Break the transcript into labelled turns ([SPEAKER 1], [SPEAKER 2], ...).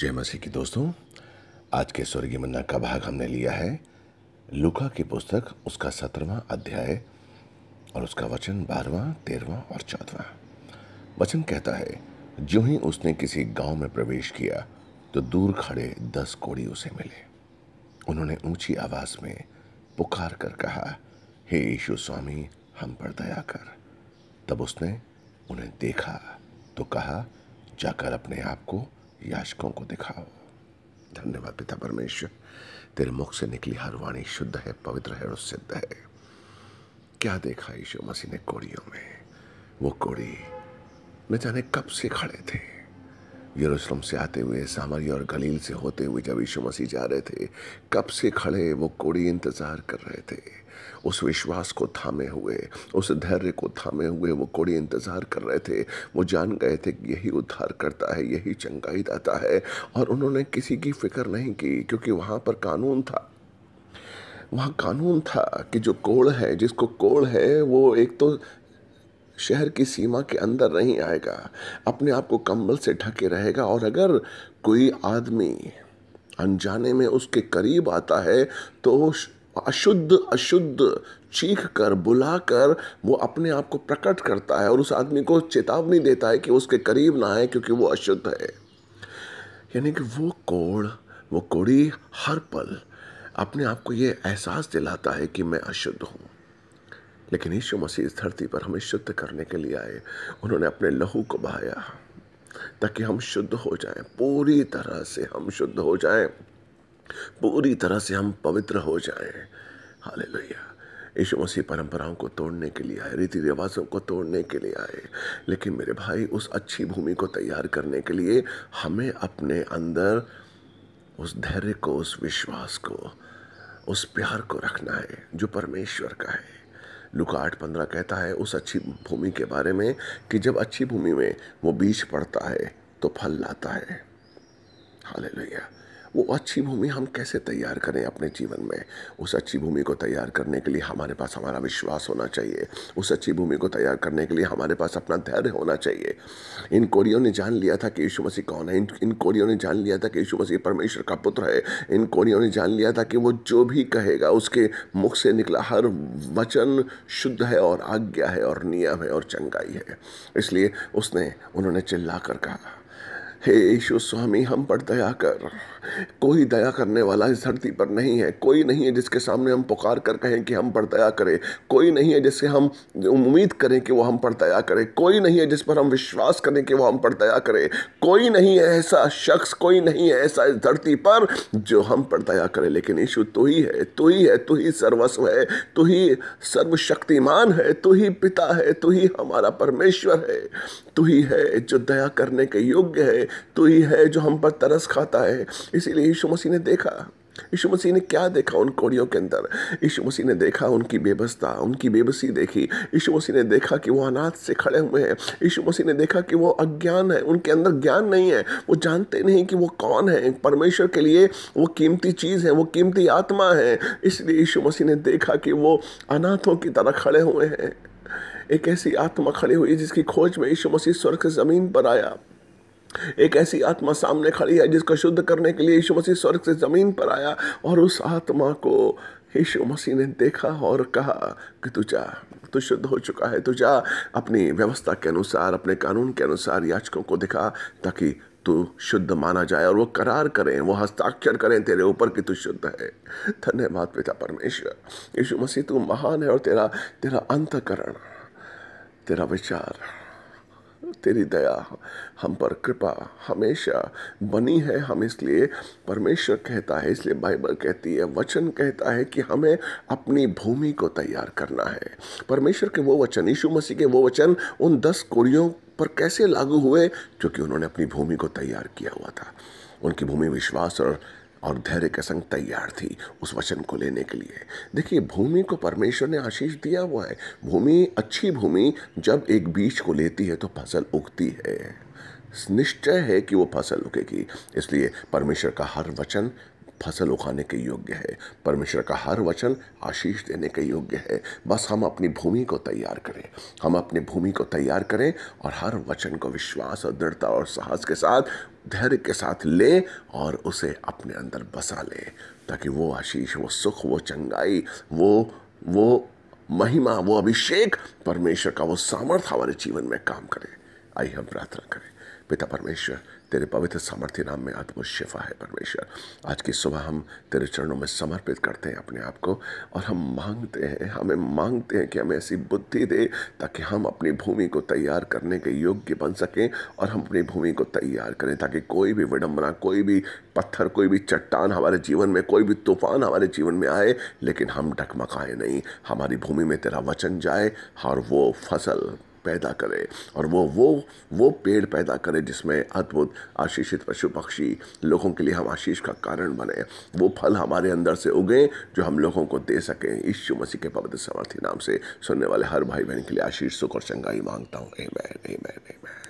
[SPEAKER 1] जय मसीह की दोस्तों आज के स्वर्गीय मन्ना का भाग हमने लिया है लुका की पुस्तक उसका सत्रहवा अध्याय और उसका वचन बारहवा तेरहवा और चौदवा वचन कहता है जो ही उसने किसी गांव में प्रवेश किया तो दूर खड़े दस कोड़ी उसे मिले उन्होंने ऊंची आवाज में पुकार कर कहा हे यीशु स्वामी हम पर दया कर तब उसने उन्हें देखा तो कहा जाकर अपने आप को याचकों को दिखाओ धन्यवाद पिता परमेश्वर तेरे मुख से निकली हर वाणी शुद्ध है पवित्र है और सिद्ध है क्या देखा यीशु मसीह ने कोड़ियों में वो कोड़ी न जाने कब से खड़े थे यरूशलेम से आते हुए सामरिया और गलील से होते हुए जब यीशु मसीह जा रहे थे कब से खड़े वो कोड़ी इंतज़ार कर रहे थे उस विश्वास को थामे हुए उस धैर्य को थामे हुए वो कोड़ी इंतज़ार कर रहे थे वो जान गए थे कि यही उद्धार करता है यही चंगाई दाता है और उन्होंने किसी की फिक्र नहीं की क्योंकि वहाँ पर कानून था वहाँ कानून था कि जो कोड़ है जिसको कोड़ है वो एक तो शहर की सीमा के अंदर नहीं आएगा अपने आप को कंबल से ढके रहेगा और अगर कोई आदमी अनजाने में उसके करीब आता है तो अशुद्ध अशुद्ध चीख कर बुला कर वो अपने आप को प्रकट करता है और उस आदमी को चेतावनी देता है कि उसके करीब ना आए क्योंकि वो अशुद्ध है यानी कि वो कोड़ वो कोड़ी हर पल अपने आप को ये एहसास दिलाता है कि मैं अशुद्ध हूँ लेकिन यीशु मसीह इस धरती पर हमें शुद्ध करने के लिए आए उन्होंने अपने लहू को बहाया ताकि हम शुद्ध हो जाएं पूरी तरह से हम शुद्ध हो जाएं पूरी तरह से हम पवित्र हो जाएं हाले यीशु मसीह परंपराओं को तोड़ने के लिए आए रीति रिवाजों को तोड़ने के लिए आए लेकिन मेरे भाई उस अच्छी भूमि को तैयार करने के लिए हमें अपने अंदर उस धैर्य को उस विश्वास को उस प्यार को रखना है जो परमेश्वर का है लुका आठ पंद्रह कहता है उस अच्छी भूमि के बारे में कि जब अच्छी भूमि में वो बीज पड़ता है तो फल लाता है हालेलुया वो अच्छी भूमि हम कैसे तैयार करें अपने जीवन में उस अच्छी भूमि को तैयार करने के लिए हमारे पास हमारा विश्वास होना चाहिए उस अच्छी भूमि को तैयार करने के लिए हमारे पास अपना धैर्य होना चाहिए इन कोरियों ने जान लिया था कि यीशु मसीह कौन है इन इन कोरियों ने जान लिया था कि यीशु मसीह परमेश्वर का पुत्र है इन कोरियों ने जान लिया था कि वो जो भी कहेगा उसके मुख से निकला हर वचन शुद्ध है और आज्ञा है और नियम है और चंगाई है इसलिए उसने उन्होंने चिल्ला कर कहा हे यीशु स्वामी हम पर दया कर कोई दया करने वाला इस धरती पर नहीं है कोई नहीं है जिसके सामने हम पुकार कर कहें कि हम पर दया करें कोई नहीं है जिससे हम उम्मीद करें कि वो हम पर दया करें कोई नहीं है जिस पर हम विश्वास करें कि वो हम पर दया करें कोई नहीं है ऐसा शख्स कोई नहीं है ऐसा इस धरती पर जो हम पर दया करें लेकिन यीशु तू ही है तो ही है तो ही सर्वस्व है तो ही सर्वशक्तिमान है तो ही पिता है तो ही हमारा परमेश्वर है तू ही है जो दया करने के योग्य है तो ही है जो हम पर तरस खाता है इसीलिए यीशु मसीह ने देखा यीशु मसीह ने क्या देखा उन कोड़ियों के अंदर यीशु मसीह ने देखा उनकी बेबस्ता उनकी बेबसी देखी यीशु मसीह ने देखा कि वो अनाथ से खड़े हुए हैं यीशु मसीह ने देखा कि वो अज्ञान है उनके अंदर ज्ञान नहीं है वो जानते नहीं कि वो कौन है परमेश्वर के लिए वो कीमती चीज़ है वो कीमती आत्मा है इसलिए यीशु मसीह ने देखा कि वो अनाथों की तरह खड़े हुए हैं एक ऐसी आत्मा खड़ी हुई जिसकी खोज में यीशु मसीह स्वर्ग ज़मीन पर आया एक ऐसी आत्मा सामने खड़ी है जिसको शुद्ध करने के लिए यीशु मसीह स्वर्ग से ज़मीन पर आया और उस आत्मा को यीशु मसीह ने देखा और कहा कि तू जा तू शुद्ध हो चुका है तू जा अपनी व्यवस्था के अनुसार अपने कानून के अनुसार याचकों को दिखा ताकि तू शुद्ध माना जाए और वो करार करें वो हस्ताक्षर करें तेरे ऊपर कि तू शुद्ध है धन्यवाद पिता परमेश्वर यीशु मसीह तू महान है और तेरा तेरा अंतकरण तेरा विचार तेरी दया हम पर कृपा हमेशा बनी है हम इसलिए परमेश्वर कहता है इसलिए बाइबल कहती है वचन कहता है कि हमें अपनी भूमि को तैयार करना है परमेश्वर के वो वचन यीशु मसीह के वो वचन उन दस कोड़ियों पर कैसे लागू हुए क्योंकि उन्होंने अपनी भूमि को तैयार किया हुआ था उनकी भूमि विश्वास और और धैर्य के संग तैयार थी उस वचन को लेने के लिए देखिए भूमि को परमेश्वर ने आशीष दिया हुआ है भूमि अच्छी भूमि जब एक बीज को लेती है तो फसल उगती है निश्चय है कि वो फसल उगेगी इसलिए परमेश्वर का हर वचन फसल उगाने के योग्य है परमेश्वर का हर वचन आशीष देने के योग्य है बस हम अपनी भूमि को तैयार करें हम अपनी भूमि को तैयार करें और हर वचन को विश्वास और दृढ़ता और साहस के साथ धैर्य के साथ लें और उसे अपने अंदर बसा लें ताकि वो आशीष वो सुख वो चंगाई वो वो महिमा वो अभिषेक परमेश्वर का वो सामर्थ्य हमारे जीवन में काम करे आइए हम प्रार्थना करें पिता परमेश्वर तेरे पवित्र सामर्थ्य नाम में अद्भुत शिफा है परमेश्वर आज की सुबह हम तेरे चरणों में समर्पित करते हैं अपने आप को और हम मांगते हैं हमें मांगते हैं कि हमें ऐसी बुद्धि दे ताकि हम अपनी भूमि को तैयार करने के योग्य बन सकें और हम अपनी भूमि को तैयार करें ताकि कोई भी विडम्बना कोई भी पत्थर कोई भी चट्टान हमारे जीवन में कोई भी तूफान हमारे जीवन में आए लेकिन हम ढकमकाएं नहीं हमारी भूमि में तेरा वचन जाए और वो फसल पैदा करे और वो वो वो पेड़ पैदा करे जिसमें अद्भुत आशीषित पशु पक्षी लोगों के लिए हम आशीष का कारण बने वो फल हमारे अंदर से उगे जो हम लोगों को दे सकें ईशु मसीह के पवित्र समर्थी नाम से सुनने वाले हर भाई बहन के लिए आशीष सुख और चंगाई मांगता हूँ ए मैं ए मैं ए मैं